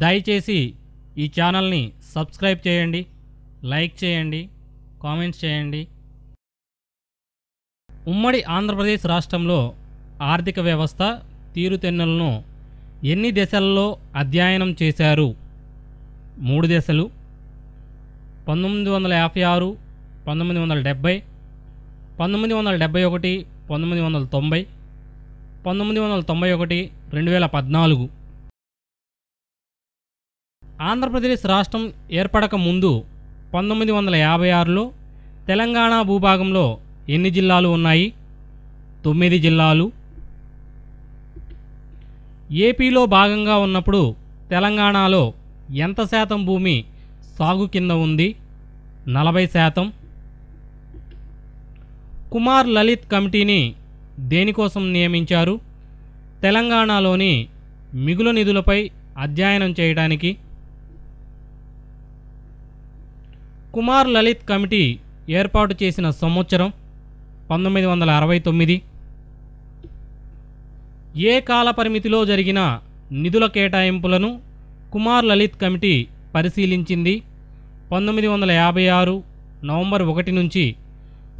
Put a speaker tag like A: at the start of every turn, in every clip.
A: దయచేసి ఈ ఛానల్ని సబ్స్క్రైబ్ చేయండి లైక్ చేయండి కామెంట్స్ చేయండి ఉమ్మడి ఆంధ్రప్రదేశ్ రాష్ట్రంలో ఆర్థిక వ్యవస్థ తీరుతెన్నులను ఎన్ని దశల్లో అధ్యయనం చేశారు మూడు దశలు పంతొమ్మిది వందల యాభై ఆరు పంతొమ్మిది వందల డెబ్భై పంతొమ్మిది వందల డెబ్భై ఒకటి పంతొమ్మిది వందల తొంభై పంతొమ్మిది వందల తొంభై ఒకటి రెండు వేల పద్నాలుగు ఆంధ్రప్రదేశ్ రాష్ట్రం ఏర్పడక ముందు పంతొమ్మిది వందల యాభై ఆరులో తెలంగాణ భూభాగంలో ఎన్ని జిల్లాలు ఉన్నాయి తొమ్మిది జిల్లాలు ఏపీలో భాగంగా ఉన్నప్పుడు తెలంగాణలో ఎంత శాతం భూమి సాగు కింద ఉంది నలభై శాతం కుమార్ లలిత్ కమిటీని దేనికోసం నియమించారు తెలంగాణలోని మిగులు నిధులపై అధ్యయనం చేయడానికి కుమార్ లలిత్ కమిటీ ఏర్పాటు చేసిన సంవత్సరం పంతొమ్మిది వందల అరవై తొమ్మిది ఏ కాల పరిమితిలో జరిగిన నిధుల కేటాయింపులను కుమార్ లలిత్ కమిటీ పరిశీలించింది పంతొమ్మిది వందల యాభై ఆరు నవంబర్ ఒకటి నుంచి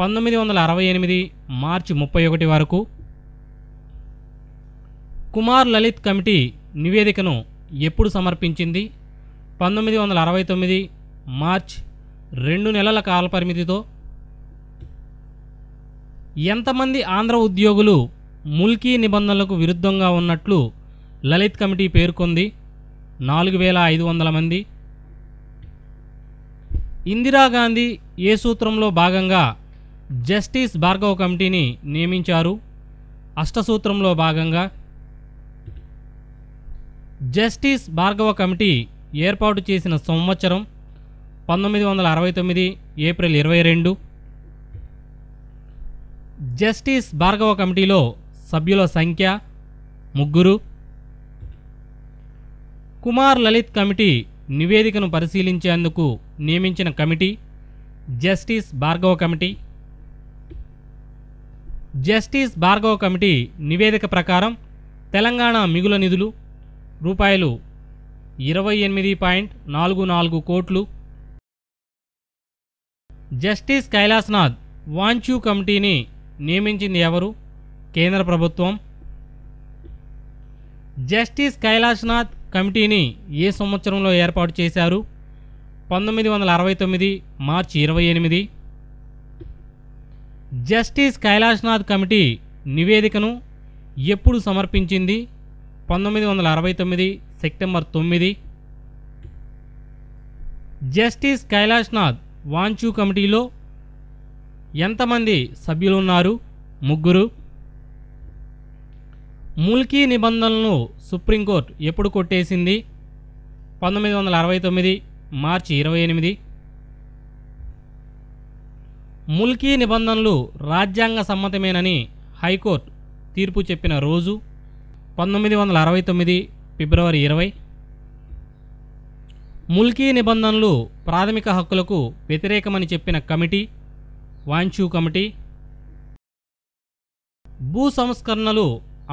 A: పంతొమ్మిది వందల అరవై ఎనిమిది మార్చి ముప్పై ఒకటి వరకు కుమార్ లలిత్ కమిటీ నివేదికను ఎప్పుడు సమర్పించింది పంతొమ్మిది వందల అరవై తొమ్మిది మార్చ్ రెండు నెలల కాలపరిమితితో ఎంతమంది ఆంధ్ర ఉద్యోగులు ముల్కీ నిబంధనలకు విరుద్ధంగా ఉన్నట్లు లలిత్ కమిటీ పేర్కొంది నాలుగు వేల ఐదు వందల మంది ఇందిరాగాంధీ ఏ సూత్రంలో భాగంగా జస్టిస్ భార్గవ్ కమిటీని నియమించారు అష్టసూత్రంలో భాగంగా జస్టిస్ భార్గవ కమిటీ ఏర్పాటు చేసిన సంవత్సరం పంతొమ్మిది వందల అరవై తొమ్మిది ఏప్రిల్ ఇరవై రెండు జస్టిస్ భార్గవ కమిటీలో సభ్యుల సంఖ్య ముగ్గురు కుమార్ లలిత్ కమిటీ నివేదికను పరిశీలించేందుకు నియమించిన committee justice Bhargava committee justice Bhargava committee నివేదిక ప్రకారం తెలంగాణ మిగుల నిధులు రూపాయలు ఇరవై ఎనిమిది పాయింట్ నాలుగు నాలుగు కోట్లు జస్టిస్ కైలాస్నాథ్ వాంచూ కమిటీని నియమించింది ఎవరు కేంద్ర ప్రభుత్వం జస్టిస్ కైలాస్నాథ్ కమిటీని ఏ సంవత్సరంలో ఏర్పాటు చేశారు పంతొమ్మిది వందల అరవై తొమ్మిది మార్చి ఇరవై ఎనిమిది జస్టిస్ కైలాస్నాథ్ కమిటీ నివేదికను ఎప్పుడు సమర్పించింది పంతొమ్మిది వందల అరవై తొమ్మిది సెప్టెంబర్ తొమ్మిది జస్టిస్ కైలాష్నాథ్ వాంచు కమిటీలో ఎంతమంది సభ్యులు ఉన్నారు ముగ్గురు ముల్కీ నిబంధనలను సుప్రీంకోర్టు ఎప్పుడు కొట్టేసింది పంతొమ్మిది వందల అరవై తొమ్మిది మార్చి ఇరవై ఎనిమిది ముల్కీ నిబంధనలు రాజ్యాంగ సమ్మతమేనని హైకోర్టు తీర్పు చెప్పిన రోజు పంతొమ్మిది వందల అరవై తొమ్మిది ఫిబ్రవరి ఇరవై ముల్కీ నిబంధనలు ప్రాథమిక హక్కులకు వ్యతిరేకమని చెప్పిన కమిటీ వాంచూ కమిటీ భూ సంస్కరణలు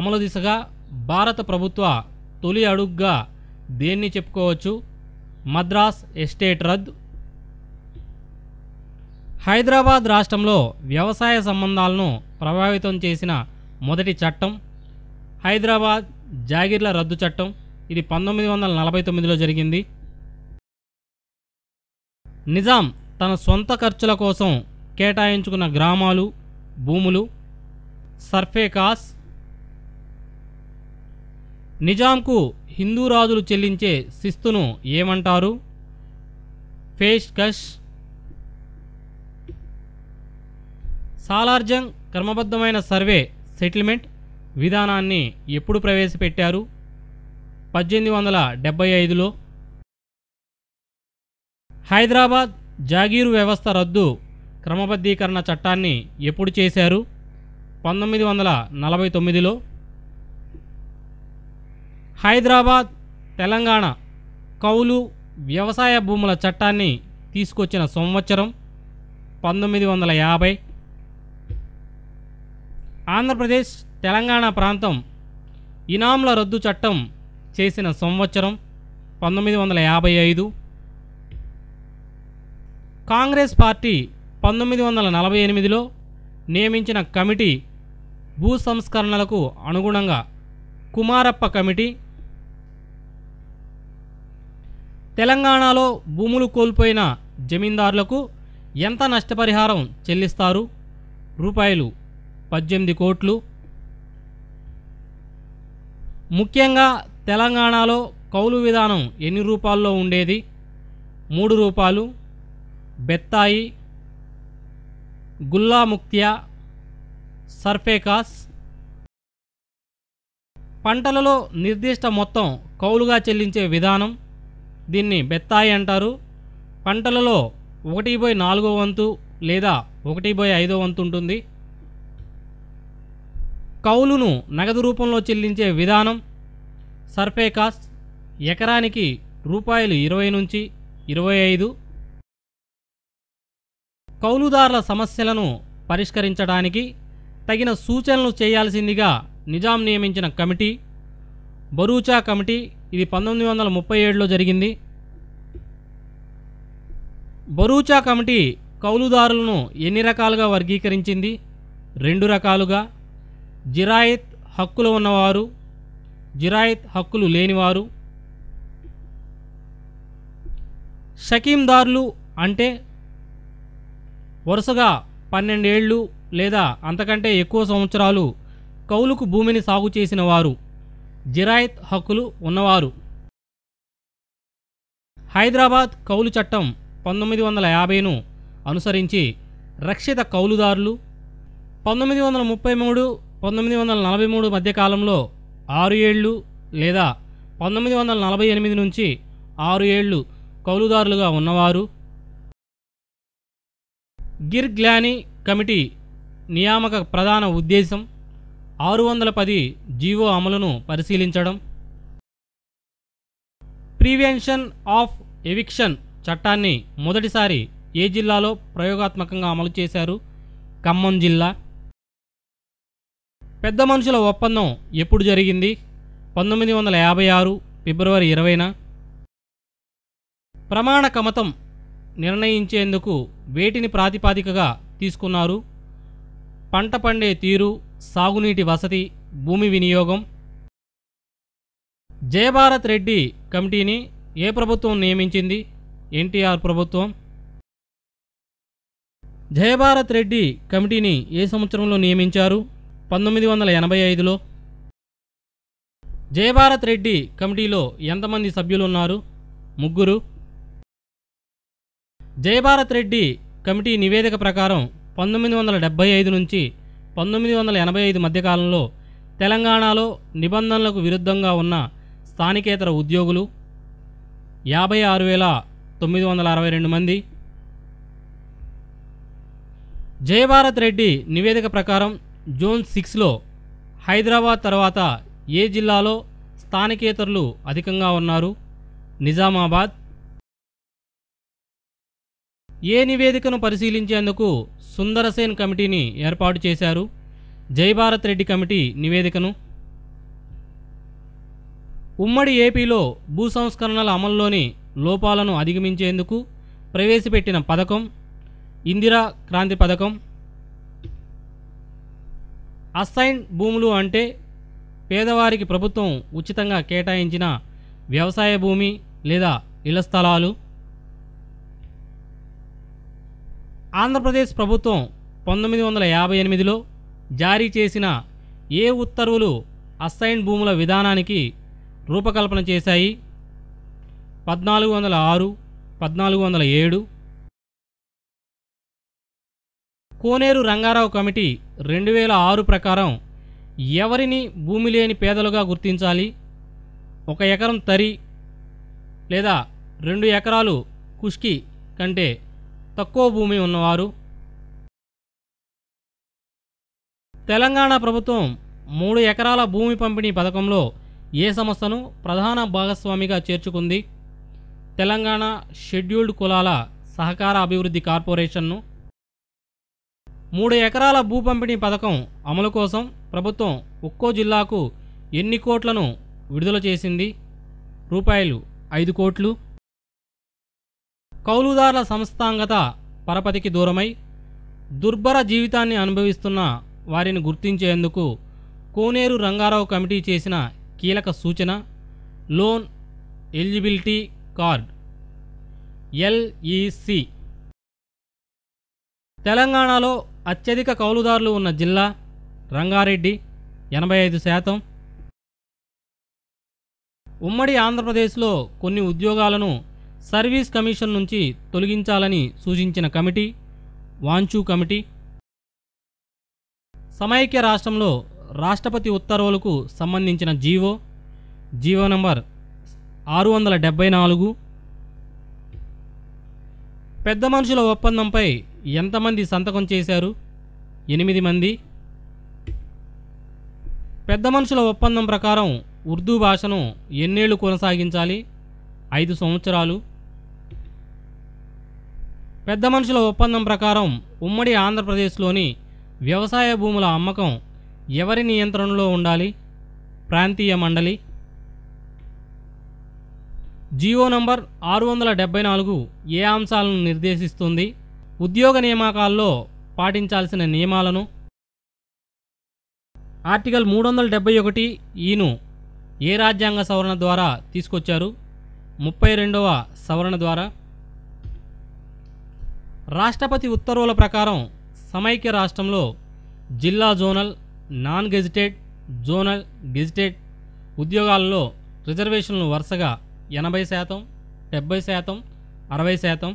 A: అమలు దిశగా భారత ప్రభుత్వ తొలి అడుగ్గా దేన్ని చెప్పుకోవచ్చు మద్రాస్ ఎస్టేట్ రద్దు హైదరాబాద్ రాష్ట్రంలో వ్యవసాయ సంబంధాలను ప్రభావితం చేసిన మొదటి చట్టం హైదరాబాద్ జాగిర్ల రద్దు చట్టం ఇది పంతొమ్మిది వందల నలభై తొమ్మిదిలో జరిగింది నిజాం తన సొంత ఖర్చుల కోసం కేటాయించుకున్న గ్రామాలు భూములు సర్ఫేకాస్ నిజాంకు హిందూ రాజులు చెల్లించే శిస్తును ఏమంటారు పేష్కష్ సాలార్జంగ్ క్రమబద్ధమైన సర్వే సెటిల్మెంట్ విధానాన్ని ఎప్పుడు ప్రవేశపెట్టారు పద్దెనిమిది వందల డెబ్బై ఐదులో హైదరాబాద్ జాగీరు వ్యవస్థ రద్దు క్రమబద్ధీకరణ చట్టాన్ని ఎప్పుడు చేశారు పంతొమ్మిది వందల నలభై తొమ్మిదిలో హైదరాబాద్ తెలంగాణ కౌలు వ్యవసాయ భూముల చట్టాన్ని తీసుకొచ్చిన సంవత్సరం పంతొమ్మిది వందల యాభై ఆంధ్రప్రదేశ్ తెలంగాణ ప్రాంతం ఇనాంల రద్దు చట్టం చేసిన సంవత్సరం పంతొమ్మిది వందల యాభై ఐదు కాంగ్రెస్ పార్టీ పంతొమ్మిది వందల నలభై ఎనిమిదిలో నియమించిన కమిటీ భూ సంస్కరణలకు అనుగుణంగా కుమారప్ప కమిటీ తెలంగాణలో భూములు కోల్పోయిన జమీందారులకు ఎంత నష్టపరిహారం చెల్లిస్తారు రూపాయలు పద్దెనిమిది కోట్లు ముఖ్యంగా తెలంగాణలో కౌలు విధానం ఎన్ని రూపాల్లో ఉండేది మూడు రూపాయలు బెత్తాయి గుల్లాముక్త్యా సర్ఫేకాస్ పంటలలో నిర్దిష్ట మొత్తం కౌలుగా చెల్లించే విధానం దీన్ని బెత్తాయి అంటారు పంటలలో ఒకటి బై నాలుగో వంతు లేదా ఒకటి బై ఐదో వంతు ఉంటుంది కౌలును నగదు రూపంలో చెల్లించే విధానం సర్ఫేకాస్ ఎకరానికి రూపాయలు ఇరవై నుంచి ఇరవై ఐదు కౌలుదారుల సమస్యలను పరిష్కరించడానికి తగిన సూచనలు చేయాల్సిందిగా నిజాం నియమించిన కమిటీ బరూచా కమిటీ ఇది పంతొమ్మిది వందల ముప్పై ఏడులో జరిగింది బరూచా కమిటీ కౌలుదారులను ఎన్ని రకాలుగా వర్గీకరించింది రెండు రకాలుగా జిరాయిత్ హక్కులు ఉన్నవారు జిరాయిత్ హక్కులు లేనివారు షకీందారులు అంటే వరుసగా పన్నెండేళ్లు లేదా అంతకంటే ఎక్కువ సంవత్సరాలు కౌలుకు భూమిని సాగు చేసిన వారు జిరాయత్ హక్కులు ఉన్నవారు హైదరాబాద్ కౌలు చట్టం పంతొమ్మిది వందల యాభైను అనుసరించి రక్షిత కౌలుదారులు పంతొమ్మిది వందల ముప్పై మూడు పంతొమ్మిది వందల నలభై మూడు మధ్యకాలంలో ఆరు ఏళ్ళు లేదా పంతొమ్మిది వందల నలభై ఎనిమిది నుంచి ఆరు ఏళ్ళు కౌలుదారులుగా ఉన్నవారు గిర్ గ్లానీ కమిటీ నియామక ప్రధాన ఉద్దేశం ఆరు వందల పది జీవో అమలును పరిశీలించడం ప్రివెన్షన్ ఆఫ్ ఎవిక్షన్ చట్టాన్ని మొదటిసారి ఏ జిల్లాలో ప్రయోగాత్మకంగా అమలు చేశారు ఖమ్మం జిల్లా పెద్ద మనుషుల ఒప్పందం ఎప్పుడు జరిగింది పంతొమ్మిది వందల యాభై ఆరు ఫిబ్రవరి ఇరవైన ప్రమాణ కమతం నిర్ణయించేందుకు వేటిని ప్రాతిపాదికగా తీసుకున్నారు పంట పండే తీరు సాగునీటి వసతి భూమి వినియోగం జయభారత్ రెడ్డి కమిటీని ఏ ప్రభుత్వం నియమించింది ఎన్టీఆర్ ప్రభుత్వం జయభారత్ రెడ్డి కమిటీని ఏ సంవత్సరంలో నియమించారు పంతొమ్మిది వందల ఎనభై ఐదులో జయభారత్ రెడ్డి కమిటీలో ఎంతమంది సభ్యులున్నారు ముగ్గురు జయభారత్ రెడ్డి కమిటీ నివేదిక ప్రకారం పంతొమ్మిది వందల డెబ్బై ఐదు నుంచి పంతొమ్మిది వందల ఎనభై ఐదు మధ్యకాలంలో తెలంగాణలో నిబంధనలకు విరుద్ధంగా ఉన్న స్థానికేతర ఉద్యోగులు యాభై ఆరు వేల తొమ్మిది వందల అరవై రెండు మంది జయభారత్ రెడ్డి నివేదిక ప్రకారం జూన్ సిక్స్లో హైదరాబాద్ తర్వాత ఏ జిల్లాలో స్థానికేతరులు అధికంగా ఉన్నారు నిజామాబాద్ ఏ నివేదికను పరిశీలించేందుకు సుందరసేన్ కమిటీని ఏర్పాటు చేశారు జయభారత్ రెడ్డి కమిటీ నివేదికను ఉమ్మడి ఏపీలో భూ సంస్కరణల అమల్లోని లోపాలను అధిగమించేందుకు ప్రవేశపెట్టిన పథకం ఇందిరా క్రాంతి పథకం అసైన్ భూములు అంటే పేదవారికి ప్రభుత్వం ఉచితంగా కేటాయించిన వ్యవసాయ భూమి లేదా ఇళ్ల స్థలాలు ఆంధ్రప్రదేశ్ ప్రభుత్వం పంతొమ్మిది వందల యాభై ఎనిమిదిలో జారీ చేసిన ఏ ఉత్తర్వులు అస్సైన్ భూముల విధానానికి రూపకల్పన చేశాయి పద్నాలుగు వందల ఆరు పద్నాలుగు వందల ఏడు కోనేరు రంగారావు కమిటీ రెండు వేల ఆరు ప్రకారం ఎవరిని భూమి లేని పేదలుగా గుర్తించాలి ఒక ఎకరం తరి లేదా రెండు ఎకరాలు కుష్కి కంటే తక్కువ భూమి ఉన్నవారు తెలంగాణ ప్రభుత్వం మూడు ఎకరాల భూమి పంపిణీ పథకంలో ఏ సంస్థను ప్రధాన భాగస్వామిగా చేర్చుకుంది తెలంగాణ షెడ్యూల్డ్ కులాల సహకార అభివృద్ధి కార్పొరేషన్ను మూడు ఎకరాల భూ పంపిణీ పథకం అమలు కోసం ప్రభుత్వం ఒక్కో జిల్లాకు ఎన్ని కోట్లను విడుదల చేసింది రూపాయలు ఐదు కోట్లు కౌలుదారుల సంస్థాంగత పరపతికి దూరమై దుర్భర జీవితాన్ని అనుభవిస్తున్న వారిని గుర్తించేందుకు కోనేరు రంగారావు కమిటీ చేసిన కీలక సూచన లోన్ ఎలిజిబిలిటీ కార్డ్ ఎల్ఈసి తెలంగాణలో అత్యధిక కౌలుదారులు ఉన్న జిల్లా రంగారెడ్డి ఎనభై ఐదు శాతం ఉమ్మడి ఆంధ్రప్రదేశ్లో కొన్ని ఉద్యోగాలను సర్వీస్ కమిషన్ నుంచి తొలగించాలని సూచించిన కమిటీ వాంచు కమిటీ సమైక్య రాష్ట్రంలో రాష్ట్రపతి ఉత్తర్వులకు సంబంధించిన జీవో జీవో నంబర్ ఆరు వందల డెబ్బై నాలుగు పెద్ద మనుషుల ఒప్పందంపై ఎంతమంది సంతకం చేశారు ఎనిమిది మంది పెద్ద మనుషుల ఒప్పందం ప్రకారం ఉర్దూ భాషను ఎన్నేళ్లు కొనసాగించాలి ఐదు సంవత్సరాలు పెద్ద మనుషుల ఒప్పందం ప్రకారం ఉమ్మడి ఆంధ్రప్రదేశ్లోని వ్యవసాయ భూముల అమ్మకం ఎవరి నియంత్రణలో ఉండాలి ప్రాంతీయ మండలి జియో నంబర్ ఆరు వందల డెబ్బై నాలుగు ఏ అంశాలను నిర్దేశిస్తుంది ఉద్యోగ నియామకాల్లో పాటించాల్సిన నియమాలను ఆర్టికల్ మూడు వందల డెబ్బై ఒకటి ఈను ఏ రాజ్యాంగ సవరణ ద్వారా తీసుకొచ్చారు ముప్పై రెండవ సవరణ ద్వారా రాష్ట్రపతి ఉత్తర్వుల ప్రకారం సమైక్య రాష్ట్రంలో జిల్లా zonal non gazetted zonal gazetted ఉద్యోగాల్లో రిజర్వేషన్లు వరుసగా ఎనభై శాతం డెబ్బై శాతం అరవై శాతం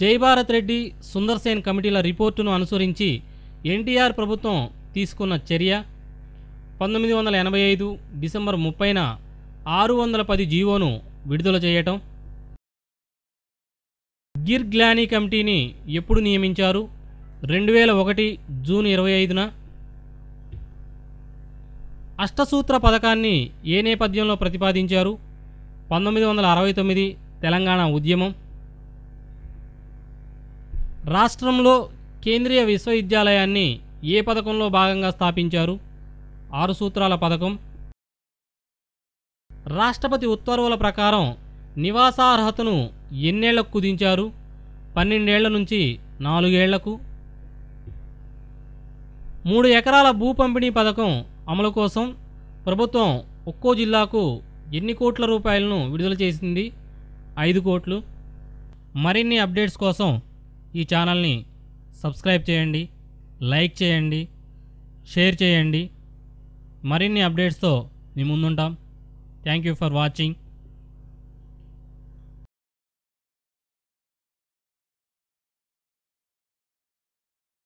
A: జైభారత్ రెడ్డి సుందర్సేన్ కమిటీల రిపోర్టును అనుసరించి ఎన్టీఆర్ ప్రభుత్వం తీసుకున్న చర్య పంతొమ్మిది వందల ఎనభై ఐదు డిసెంబర్ ముప్పైన ఆరు వందల పది జీవోను విడుదల చేయటం గిర్ గ్లానీ కమిటీని ఎప్పుడు నియమించారు రెండు వేల ఒకటి జూన్ ఇరవై ఐదున అష్టసూత్ర పథకాన్ని ఏ నేపథ్యంలో ప్రతిపాదించారు పంతొమ్మిది వందల అరవై తొమ్మిది తెలంగాణ ఉద్యమం రాష్ట్రంలో కేంద్రీయ విశ్వవిద్యాలయాన్ని ఏ పథకంలో భాగంగా స్థాపించారు ఆరు సూత్రాల పథకం రాష్ట్రపతి ఉత్తర్వుల ప్రకారం నివాసార్హతను ఎన్నేళ్లకు కుదించారు పన్నెండేళ్ల నుంచి నాలుగేళ్లకు మూడు ఎకరాల భూ పంపిణీ పథకం అమలు కోసం ప్రభుత్వం ఒక్కో జిల్లాకు ఎన్ని కోట్ల రూపాయలను విడుదల చేసింది ఐదు కోట్లు మరిన్ని అప్డేట్స్ కోసం ఈ ఛానల్ని సబ్స్క్రైబ్ చేయండి లైక్ చేయండి షేర్ చేయండి మరిన్ని అప్డేట్స్తో మీ ముందుంటాం థ్యాంక్ యూ ఫర్ వాచింగ్